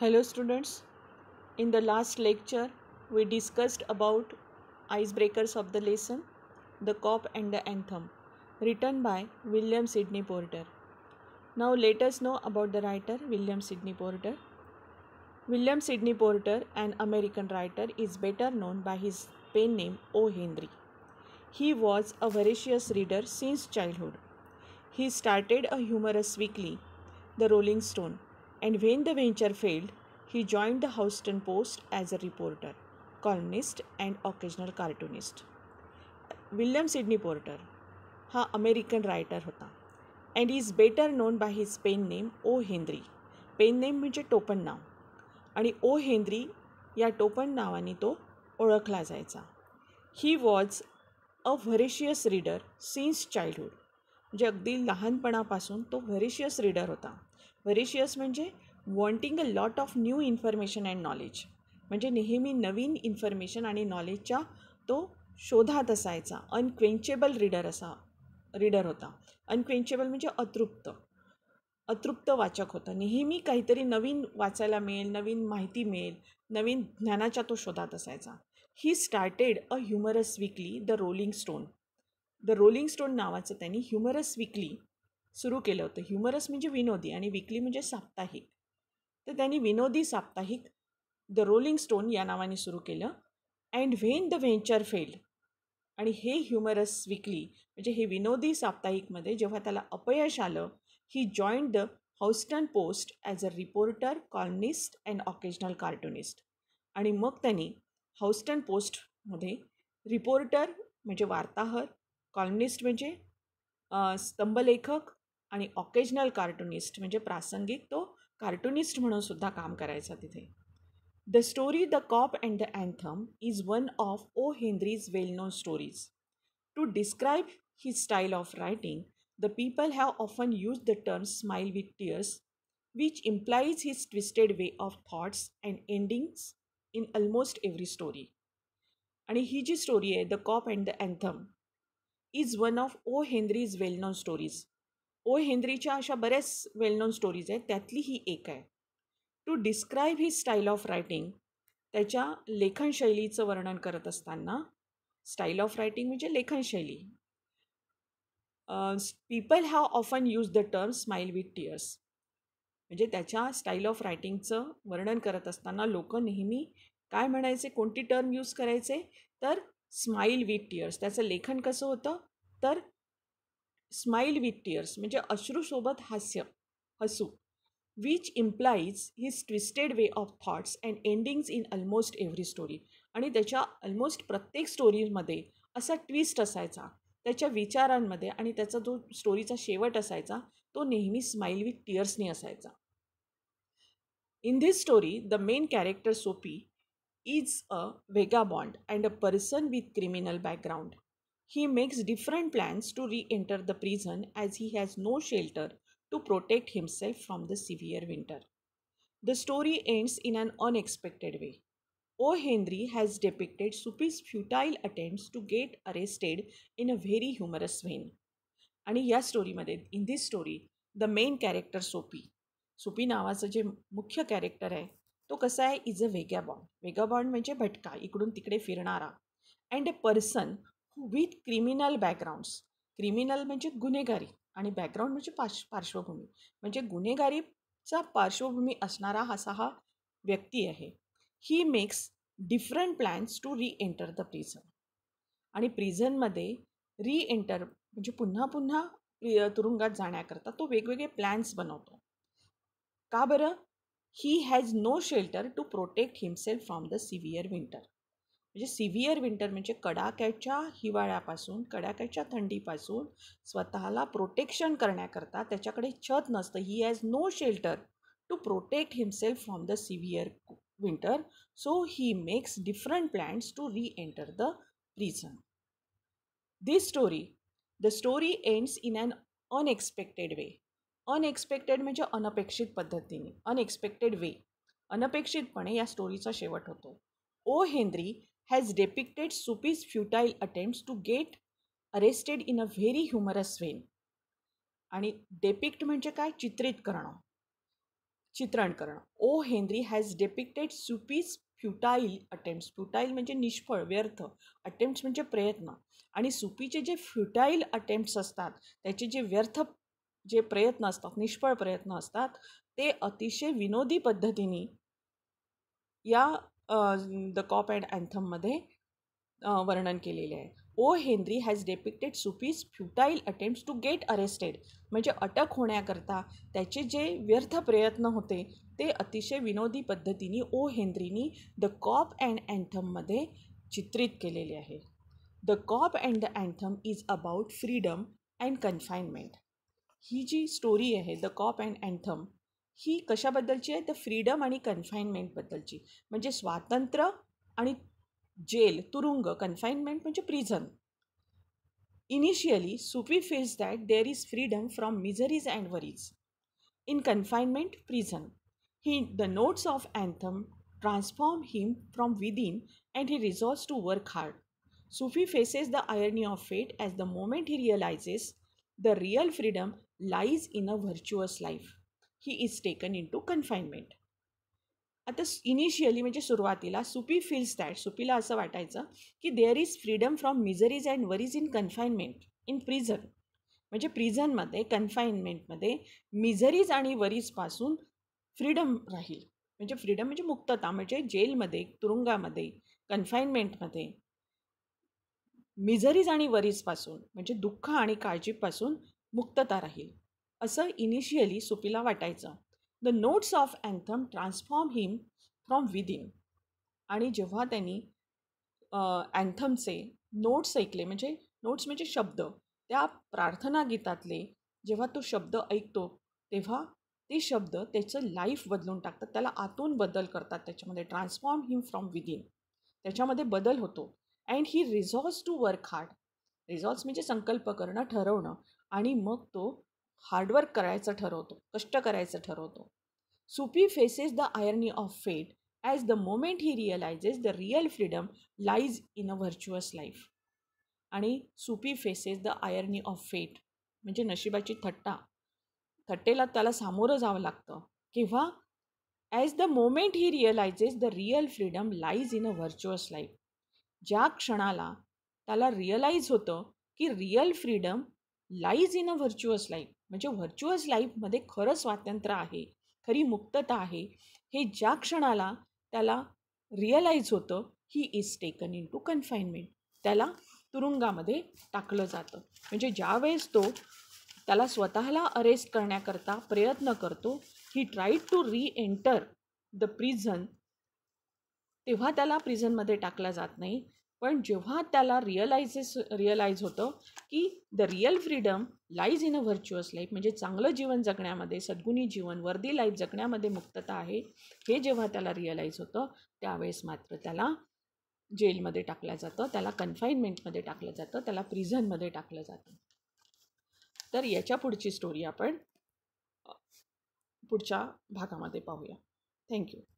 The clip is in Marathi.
Hello students, in the last lecture we discussed about icebreakers of the lesson, The Cop and the Anthem, written by William Sidney Porter. Now let us know about the writer William Sidney Porter. William Sidney Porter, an American writer, is better known by his pen name O. Henry. He was a voracious reader since childhood. He started a humorous weekly, The Rolling Stone and when the venture failed he join the Houston post as a reporter columnist and occasional cartoonist William Sydney Porter हा अमेरिकन रायटर होता and is better known by his pen name O Henry pen name म्हणजे टोपण नाव आणि ओ हेन्री या टोपण नावाने तो ओळखला जायचा he was a voracious reader since childhood म्हणजे अगदी लहानपणापासून तो व्हरिशियस रीडर होता वरिशियस म्हणजे wanting a lot of new information and knowledge म्हणजे नेहमी नवीन इन्फॉर्मेशन आणि नॉलेजच्या तो शोधात असायचा अनक्वेंचेबल रीडर असा रीडर होता अनक्वेंचेबल म्हणजे अतृप्त अतृप्त वाचक होता नेहमी काहीतरी नवीन वाचायला मिळेल नवीन माहिती मिळेल नवीन ज्ञानाच्या तो शोधात असायचा he started a humorous weekly the Rolling Stone the Rolling Stone नावाचं त्यांनी ह्युमरस विकली सुरू केलं होतं ह्युमरस म्हणजे विनोदी आणि विकली म्हणजे साप्ताहिक तर त्यांनी विनोदी साप्ताहिक द रोलिंग स्टोन या नावाने सुरू केलं and when the venture fail आणि हे ह्युमरस विकली म्हणजे हे विनोदी साप्ताहिकमध्ये जेव्हा त्याला अपयश आलं he joined the Houston post as a reporter columnist and occasional cartoonist आणि मग त्यांनी हाऊस्टन पोस्टमध्ये रिपोर्टर म्हणजे वार्ताहर कॉलनिस्ट म्हणजे स्तंभलेखक आणि ऑकेजनल कार्टुनिस्ट म्हणजे प्रासंगिक तो कार्टुनिस्ट म्हणून सुद्धा काम करायचा तिथे the story the cop and the anthem is one of O Henry's well known stories to describe his style of writing the people have often use the term smile with tears which implies his twisted way of thoughts and endings in almost every story आणि ही जी स्टोरी आहे the cop and the anthem is one of O Henry's well known stories O हेनरीच्या अशा बऱ्याच वेल नोन स्टोरीज आहेत त्यातली ही एक आहे to describe his style of writing त्याच्या लेखनशैलीचं वर्णन करत असताना स्टाईल ऑफ रायटिंग म्हणजे लेखनशैली people have often use the term smile with tears म्हणजे त्याच्या स्टाईल ऑफ रायटिंगचं वर्णन करत असताना लोक नेहमी काय म्हणायचे कोणती टर्म यूज करायचे तर स्माईल विथ टिअर्स त्याचं लेखन कसं होतं तर स्माईल विथ टिअर्स म्हणजे अश्रूसोबत हास्य हसू which implies his twisted way of thoughts and endings in almost every story आणि त्याच्या ऑलमोस्ट प्रत्येक स्टोरीमध्ये असा ट्विस्ट असायचा त्याच्या विचारांमध्ये आणि त्याचा जो स्टोरीचा शेवट असायचा तो नेहमी स्माईल विथ टिअर्सनी असायचा in this story the main character Soapy is a vagabond and a person with criminal background He makes different plans to re enter the prison as he has no shelter to protect himself from the severe winter. The story ends in an unexpected way. O. Henry has depicted Supi's futile attempts to get arrested in a very humorous vein. आणि या स्टोरीमध्ये in in story the main character Soapy Soapy नावाचं जे मुख्य कॅरेक्टर आहे तो कसा आहे इज अ वेगाबॉन्ड वेगाबॉन्ड म्हणजे भटका इकडून तिकडे फिरणारा and a person with criminal backgrounds criminal म्हणजे गुन्हेगारी आणि बॅकग्राऊंड म्हणजे पार्श पार्श्वभूमी म्हणजे गुन्हेगारीचा पार्श्वभूमी असणारा असा हा व्यक्ती आहे he makes different plans to re enter the prison आणि प्रिझनमध्ये री एंटर म्हणजे पुन्हा पुन्हा तुरुंगात जाण्याकरता तो वेगवेगळे प्लॅन्स बनवतो का बरं he has no shelter to protect himself from the severe winter म्हणजे सिव्हिअर विंटर म्हणजे कडाक्याच्या हिवाळ्यापासून कडाक्याच्या थंडीपासून स्वतःला प्रोटेक्शन करण्याकरता त्याच्याकडे छत नसतं he has no shelter to protect himself from the severe winter so he makes different plans to re enter the prison this story the story ends in an unexpected way unexpected म्हणजे अनपेक्षित पद्धतीने अनएक्सपेक्टेड वे अनपेक्षितपणे या स्टोरीचा शेवट होतो O Henry has depicted Supi's futile attempts to get arrested in a very humorous vein आणि डेपिक्ट म्हणजे काय चित्रित करणं चित्रण करणं O Henry has depicted Soapy's futile attempt futile म्हणजे निष्फळ व्यर्थ अटेम्प्ट म्हणजे प्रयत्न आणि सुपीचे जे फ्युटाईल अटेम्प्ट्स असतात त्याचे जे व्यर्थ जे प्रयत्न असतात निष्फळ प्रयत्न असतात ते अतिशय विनोदी पद्धतीने या द कॉप अँड अँथममध्ये वर्णन केलेले आहे O Henry has depicted Soapy's futile attempt to get arrested म्हणजे अटक होण्याकरता त्याचे जे व्यर्थ प्रयत्न होते ते अतिशय विनोदी पद्धतीने ओ हेनरीनी द कॉप अँड अँथममध्ये चित्रित केलेले आहे the cop and the anthem is about freedom and confinement ही जी स्टोरी आहे द कॉप अँड अँथम ही कशाबद्दलची आहे द फ्रीडम आणि कन्फाईनमेंटबद्दलची म्हणजे स्वातंत्र्य आणि जेल तुरुंग कन्फाईनमेंट म्हणजे prison initially Soapy feels that there is freedom from miseries and worries in confinement prison he the notes of anthem transform him from within and he resolves to work hard Soapy faces the irony of fate as the moment he realises the real freedom lies in a virtuous life he is taken in to confinement आता इनिशियली म्हणजे सुरुवातीला सुपी फील्स दॅट सुपीला असं वाटायचं की there is freedom from miseries and worries in confinement in prison म्हणजे प्रिझनमध्ये कन्फाईनमेंटमध्ये मिझरीज आणि वरीजपासून फ्रीडम राहील म्हणजे फ्रीडम म्हणजे मुक्तता म्हणजे जेलमध्ये तुरुंगामध्ये कन्फाईनमेंटमध्ये मिझरीज आणि वरीजपासून म्हणजे दुःख आणि काळजीपासून मुक्तता राहील असं इनिशियली सुपीला वाटायचं the notes of anthem transform him from within आणि जेव्हा त्यांनी अँथमचे नोट्स ऐकले म्हणजे नोट्स म्हणजे शब्द त्या प्रार्थना गीतातले जेव्हा तो शब्द ऐकतो तेव्हा ते शब्द त्याचं लाईफ बदलून टाकतात त्याला आतून बदल करतात त्याच्यामध्ये ट्रान्सफॉर्म हिम फ्रॉम विदिन त्याच्यामध्ये बदल होतो and he resolves to work hard resolves म्हणजे संकल्प करणं ठरवणं आणि मग तो हार्डवर्क करायचं ठरवतो कष्ट करायचं ठरवतो Soapy faces the irony of fate as the moment he realises the real freedom lies in a virtuous life आणि Soapy faces the irony of fate म्हणजे नशिबाची थट्टा थट्टेला त्याला सामोरं जावं लागतं किंवा as the moment he realises the real freedom lies in a virtuous life ज्या क्षणाला त्याला रिअलाईज होतं की real freedom lies in a virtuous life म्हणजे व्हर्च्युअस लाईफमध्ये खरं स्वातंत्र्य आहे खरी मुक्तता आहे हे ज्या क्षणाला त्याला रिअलाईज होतं he is taken in to confinement त्याला तुरुंगामध्ये टाकलं जातं म्हणजे ज्यावेळेस तो त्याला स्वतःला अरेस्ट करण्याकरता प्रयत्न करतो he tried to re enter the prison तेव्हा त्याला प्रिझनमध्ये टाकला जात नाही पण जेव्हा त्याला रिअलायझेस रिअलाईज होतं की the real freedom lies in a virtuous life म्हणजे चांगलं जीवन जगण्यामध्ये सद्गुणी जीवन वर्दी लाईफ जगण्यामध्ये मुक्तता आहे हे जेव्हा त्याला रिअलाईज होतं त्यावेळेस मात्र त्याला जेलमध्ये टाकलं जातं त्याला कन्फाईनमेंटमध्ये टाकलं जातं त्याला प्रिझनमध्ये टाकलं जातं तर याच्या पुढची स्टोरी आपण पुढच्या भागामध्ये पाहूया थँक्यू